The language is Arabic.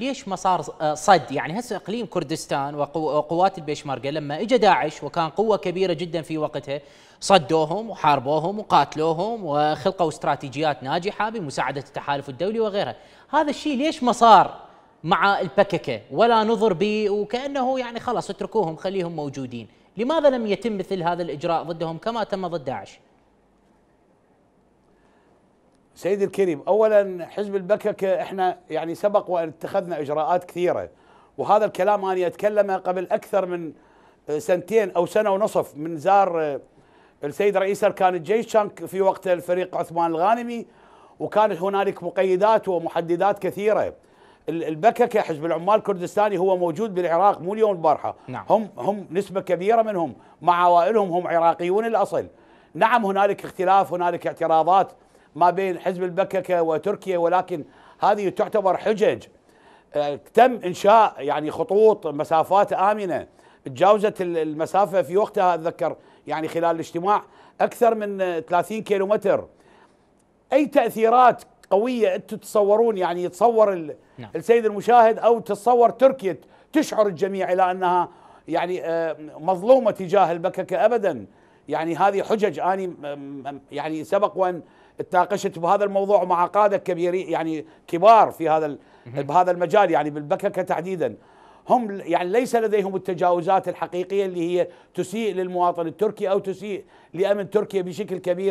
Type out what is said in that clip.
ليش ما صار آه، صد يعني هسه اقليم كردستان وقوات البيشمركه لما اجى داعش وكان قوه كبيره جدا في وقتها صدوهم وحاربوهم وقاتلوهم وخلقوا استراتيجيات ناجحه بمساعده التحالف الدولي وغيرها هذا الشيء ليش ما صار مع البككه ولا نظر به وكانه يعني خلاص اتركوهم خليهم موجودين لماذا لم يتم مثل هذا الاجراء ضدهم كما تم ضد داعش سيد الكريم اولا حزب البكك احنا يعني سبق وان اتخذنا اجراءات كثيره وهذا الكلام انا اتكلمه قبل اكثر من سنتين او سنه ونصف من زار آه، السيد رئيس اركان الجيش كان في وقت الفريق عثمان الغانمي وكانت هنالك مقيدات ومحددات كثيره البكك حزب العمال الكردستاني هو موجود بالعراق مو اليوم البارحه نعم. هم هم نسبه كبيره منهم مع عوائلهم هم عراقيون الاصل نعم هنالك اختلاف هنالك اعتراضات ما بين حزب البككة وتركيا ولكن هذه تعتبر حجج آه، تم إنشاء يعني خطوط مسافات آمنة تجاوزت المسافة في وقتها أتذكر يعني خلال الاجتماع أكثر من 30 كيلومتر أي تأثيرات قوية أنتم تتصورون يعني يتصور نعم. السيد المشاهد أو تتصور تركيا تشعر الجميع إلى أنها يعني آه، مظلومة تجاه البككة أبداً يعني هذه حجج اني يعني سبق وان تناقشت بهذا الموضوع مع قاده كبيرين يعني كبار في هذا بهذا المجال يعني بالبككه تحديدا هم يعني ليس لديهم التجاوزات الحقيقيه اللي هي تسيء للمواطن التركي او تسيء لامن تركيا بشكل كبير